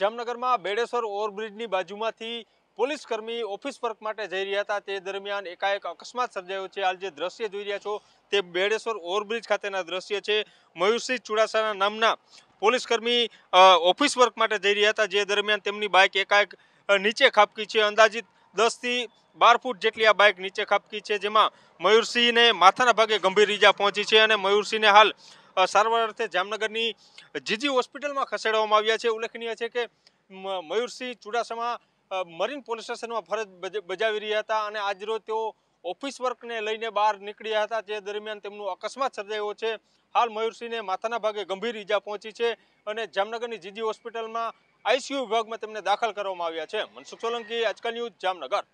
જામનગરમાં બેડેશ્વર ઓવરબ્રિજની બાજુમાંથી પોલીસકર્મી office work માટે જઈ રહ્યા હતા તે દરમિયાન એકાએક અકસ્માત સર્જાયો છે હાલ જે દ્રશ્ય જોઈ રહ્યા છો તે બેડેશ્વર ઓવરબ્રિજ ખાતેના દ્રશ્ય છે મયુરસિંહ ચુડાસાના નામના પોલીસકર્મી ઓફિસ વર્ક માટે જઈ રહ્યા હતા જે દરમિયાન તેમની બાઇક એકાએક નીચે ખાપકી છે અંદાજિત દસથી બાર ફૂટ જેટલી આ બાઇક નીચે ખાપકી છે જેમાં મયુરસિંહને માથાના ભાગે ગંભીર ઈજા પહોંચી છે અને મયુરસિંહને હાલ સારવાર અર્થે જામનગરની જીજી હોસ્પિટલમાં ખસેડવામાં આવ્યા છે ઉલ્લેખનીય છે કે મયુરસિંહ ચુડાસમા મરીન પોલીસ સ્ટેશનમાં ફરજ બજાવી રહ્યા હતા અને આજરોજ તેઓ ઓફિસ વર્કને લઈને બહાર નીકળ્યા હતા જે દરમિયાન તેમનું અકસ્માત સર્જાયો છે હાલ મયુરસિંહને માથાના ભાગે ગંભીર ઈજા પહોંચી છે અને જામનગરની જીજી હોસ્પિટલમાં આઈસીયુ વિભાગમાં તેમને દાખલ કરવામાં આવ્યા છે મનસુખ સોલંકી આજકાલ ન્યૂઝ જામનગર